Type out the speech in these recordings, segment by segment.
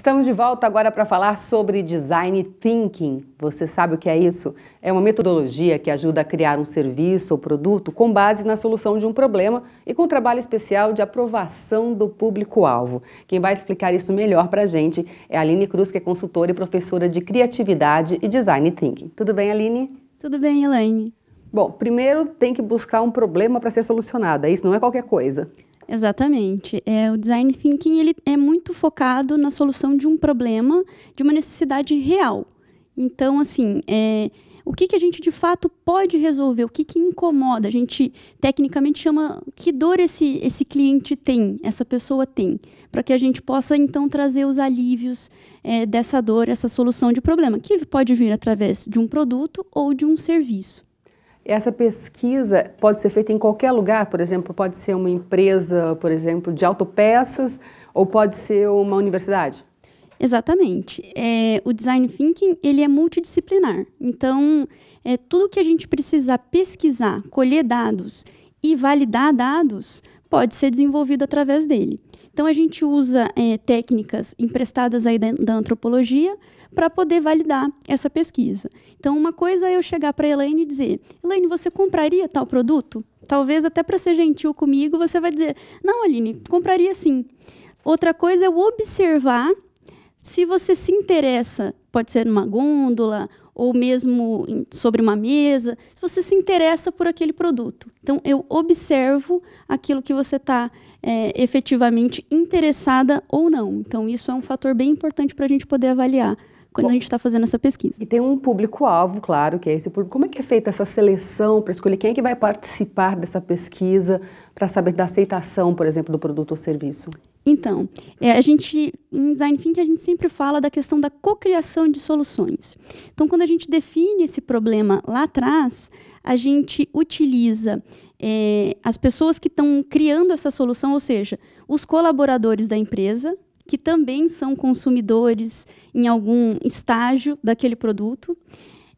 Estamos de volta agora para falar sobre design thinking. Você sabe o que é isso? É uma metodologia que ajuda a criar um serviço ou produto com base na solução de um problema e com um trabalho especial de aprovação do público-alvo. Quem vai explicar isso melhor para a gente é a Aline Cruz, que é consultora e professora de criatividade e design thinking. Tudo bem, Aline? Tudo bem, Elaine. Bom, primeiro tem que buscar um problema para ser solucionado. Isso não é qualquer coisa. Exatamente. É, o design thinking ele é muito focado na solução de um problema, de uma necessidade real. Então, assim, é, o que, que a gente de fato pode resolver, o que, que incomoda. A gente tecnicamente chama que dor esse, esse cliente tem, essa pessoa tem, para que a gente possa então trazer os alívios é, dessa dor, essa solução de problema, que pode vir através de um produto ou de um serviço. Essa pesquisa pode ser feita em qualquer lugar, por exemplo, pode ser uma empresa, por exemplo, de autopeças ou pode ser uma universidade? Exatamente. É, o design thinking ele é multidisciplinar. Então, é, tudo que a gente precisar pesquisar, colher dados e validar dados pode ser desenvolvido através dele. Então, a gente usa é, técnicas emprestadas aí da, da antropologia para poder validar essa pesquisa. Então, uma coisa é eu chegar para a Elaine e dizer: Elaine, você compraria tal produto? Talvez até para ser gentil comigo, você vai dizer: Não, Aline, compraria sim. Outra coisa é eu observar se você se interessa, pode ser numa gôndola ou mesmo sobre uma mesa, se você se interessa por aquele produto. Então, eu observo aquilo que você está é, efetivamente interessada ou não. Então, isso é um fator bem importante para a gente poder avaliar quando Bom, a gente está fazendo essa pesquisa. E tem um público-alvo, claro, que é esse público. Como é que é feita essa seleção para escolher quem é que vai participar dessa pesquisa para saber da aceitação, por exemplo, do produto ou serviço? Então, é, a gente, em design thinking, a gente sempre fala da questão da cocriação de soluções. Então, quando a gente define esse problema lá atrás, a gente utiliza é, as pessoas que estão criando essa solução, ou seja, os colaboradores da empresa, que também são consumidores em algum estágio daquele produto,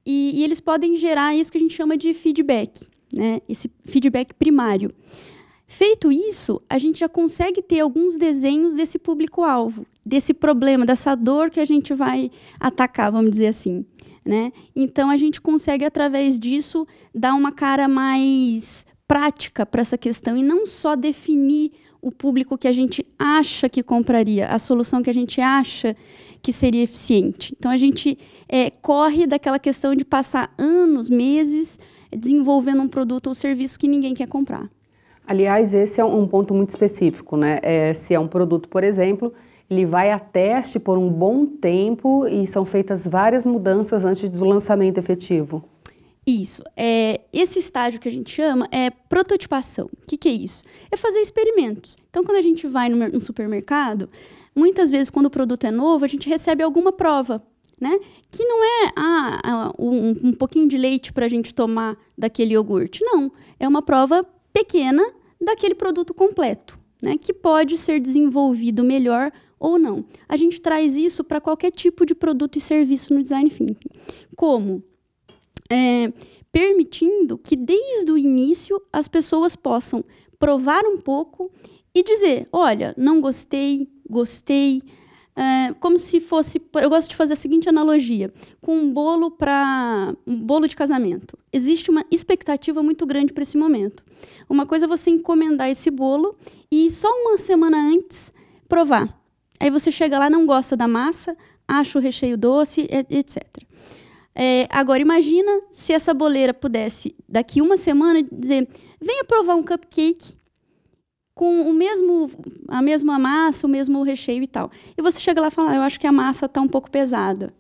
e, e eles podem gerar isso que a gente chama de feedback, né? esse feedback primário. Feito isso, a gente já consegue ter alguns desenhos desse público-alvo, desse problema, dessa dor que a gente vai atacar, vamos dizer assim. Né? Então, a gente consegue, através disso, dar uma cara mais prática para essa questão e não só definir o público que a gente acha que compraria, a solução que a gente acha que seria eficiente. Então a gente é, corre daquela questão de passar anos, meses é, desenvolvendo um produto ou serviço que ninguém quer comprar. Aliás, esse é um ponto muito específico, né? É, se é um produto, por exemplo, ele vai a teste por um bom tempo e são feitas várias mudanças antes do lançamento efetivo. Isso. É, esse estágio que a gente chama é prototipação. O que, que, é isso? É fazer experimentos. Então, quando a gente vai no, no supermercado, muitas vezes, quando o produto é novo, a gente recebe alguma prova né? Que não é ah, ah um, um pouquinho de leite para a gente tomar daquele iogurte. Não, é uma prova pequena daquele produto completo, né? Que pode ser desenvolvido melhor ou não. A gente traz isso para qualquer tipo de produto e serviço no design thinking. Como é, permitindo que desde o início as pessoas possam provar um pouco e dizer: olha, não gostei, gostei. É, como se fosse. Eu gosto de fazer a seguinte analogia: com um bolo para um bolo de casamento. Existe uma expectativa muito grande para esse momento. Uma coisa é você encomendar esse bolo e só uma semana antes provar. Aí você chega lá, não gosta da massa, acha o recheio doce, etc. É, agora imagina se essa boleira pudesse, daqui uma semana, dizer: venha provar um cupcake com o mesmo, a mesma massa, o mesmo recheio e tal. E você chega lá e fala: ah, eu acho que a massa está um pouco pesada.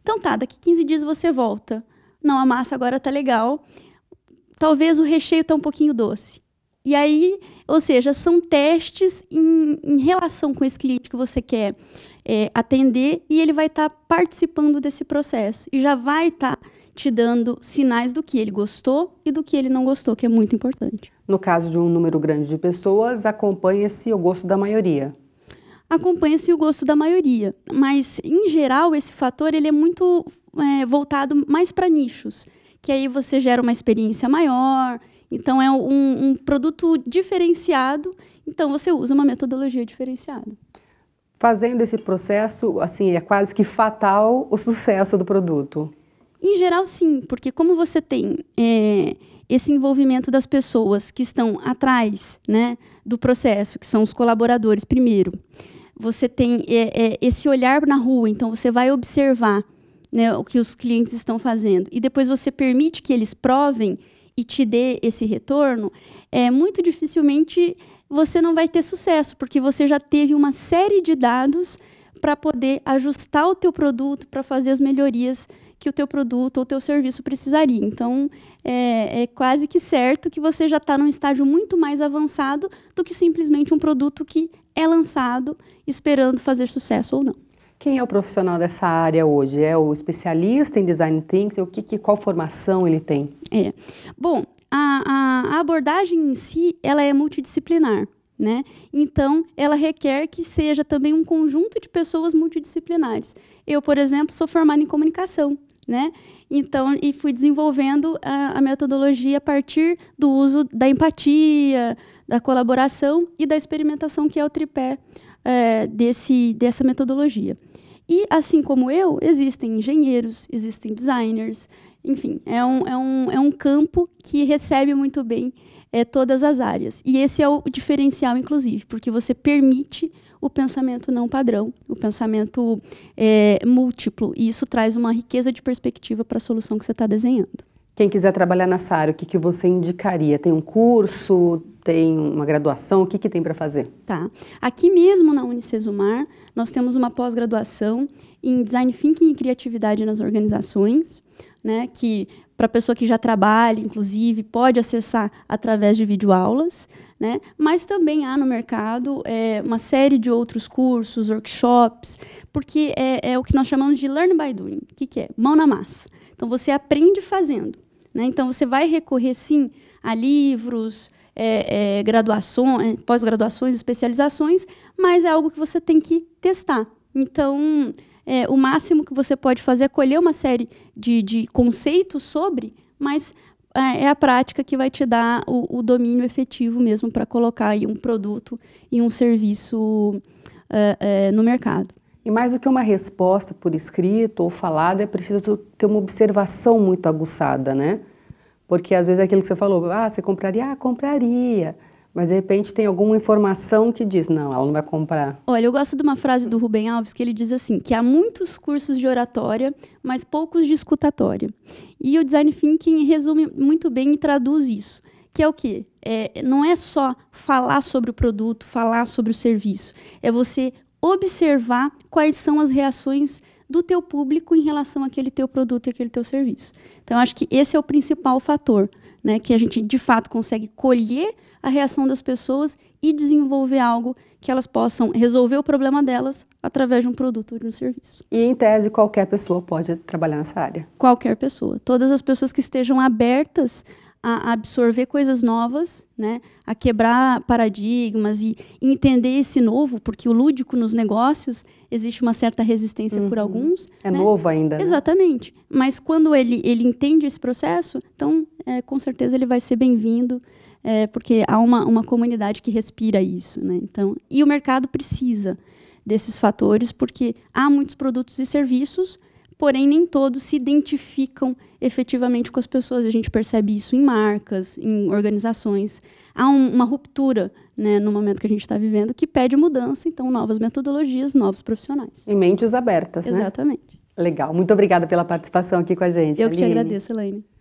Então tá, daqui 15 dias você volta. Não, a massa agora está legal. Talvez o recheio está um pouquinho doce. E aí, ou seja, são testes em, em relação com esse cliente que você quer é, atender e ele vai estar tá participando desse processo e já vai estar tá te dando sinais do que ele gostou e do que ele não gostou, que é muito importante. No caso de um número grande de pessoas, acompanha-se o gosto da maioria acompanha-se o gosto da maioria. Mas, em geral, esse fator ele é muito é, voltado mais para nichos, que aí você gera uma experiência maior, então é um, um produto diferenciado, então você usa uma metodologia diferenciada fazendo esse processo, assim, é quase que fatal o sucesso do produto? Em geral, sim, porque como você tem é, esse envolvimento das pessoas que estão atrás né, do processo, que são os colaboradores, primeiro, você tem é, é, esse olhar na rua, então você vai observar né, o que os clientes estão fazendo, e depois você permite que eles provem e te dê esse retorno, é muito dificilmente você não vai ter sucesso, porque você já teve uma série de dados para poder ajustar o teu produto, para fazer as melhorias que o teu produto ou o teu serviço precisaria. Então, é, é quase que certo que você já está num estágio muito mais avançado do que simplesmente um produto que é lançado esperando fazer sucesso ou não. Quem é o profissional dessa área hoje? É o especialista em design thinking? O que, que qual formação ele tem? É. Bom, a, a, abordagem em si ela é multidisciplinar. Né? Então, ela requer que seja também um conjunto de pessoas multidisciplinares. Eu, por exemplo, sou formada em comunicação, né? Então, e fui desenvolvendo a, a, metodologia a partir do uso da empatia, da colaboração e da experimentação, que é o tripé é, desse, dessa metodologia. E, assim como eu, existem engenheiros, existem designers, enfim, é um, é um, é um campo que recebe muito bem é, todas as áreas. E esse é o diferencial, inclusive, porque você permite o pensamento não padrão, o pensamento é, múltiplo, e isso traz uma riqueza de perspectiva para a solução que você está desenhando. Quem quiser trabalhar nessa área, o que, que você indicaria? Tem um curso? tem uma graduação, o que, que tem para fazer? Tá. Aqui mesmo na Unicesumar, nós temos uma pós-graduação em Design Thinking e Criatividade nas Organizações, né, que para a pessoa que já trabalha, inclusive, pode acessar através de videoaulas, né? mas também há no mercado é, uma série de outros cursos, workshops, porque é, é, o que nós chamamos de learn by doing. O que, que é? Mão na massa. Então, você aprende fazendo. Né? Então, você vai recorrer, sim, a livros, é, é, graduações, é, pós-graduações, especializações, mas é algo que você tem que testar. Então, é, o máximo que você pode fazer é colher uma série de, de conceitos sobre, mas é, é a prática que vai te dar o, o domínio efetivo mesmo para colocar aí um produto e um serviço é, é, no mercado. E mais do que uma resposta por escrito ou falada, é preciso ter uma observação muito aguçada, né? Porque às vezes é aquilo que você falou, ah, você compraria? Ah, compraria. Mas de repente tem alguma informação que diz, não, ela não vai comprar. Olha, eu gosto de uma frase do Rubem Alves que ele diz assim: que há muitos cursos de oratória, mas poucos de escutatória. E o design thinking resume muito bem e traduz isso. Que é o quê? É, não é só falar sobre o produto, falar sobre o serviço. É você observar quais são as reações do teu público em relação àquele teu produto e aquele teu serviço. Então, acho que esse é o principal fator, né, que a gente de fato consegue colher a reação das pessoas e desenvolver algo que elas possam resolver o problema delas através de um produto ou de um serviço. E em tese qualquer pessoa pode trabalhar nessa área. Qualquer pessoa, todas as pessoas que estejam abertas a absorver coisas novas, né? a quebrar paradigmas e entender esse novo, porque o lúdico nos negócios existe uma certa resistência uhum. por alguns. É né? novo ainda. Né? Exatamente. Né? Mas quando ele, ele entende esse processo, então é, com certeza ele vai ser bem-vindo, é, porque há uma, uma comunidade que respira isso. Né? Então, e o mercado precisa desses fatores, porque há muitos produtos e serviços porém nem todos se identificam efetivamente com as pessoas. A gente percebe isso em marcas, em organizações. Há um, uma ruptura né, no momento que a gente está vivendo que pede mudança, então novas metodologias, novos profissionais. E mentes abertas, né? Exatamente. Legal. Muito obrigada pela participação aqui com a gente. Eu Aline. que te agradeço, Elaine.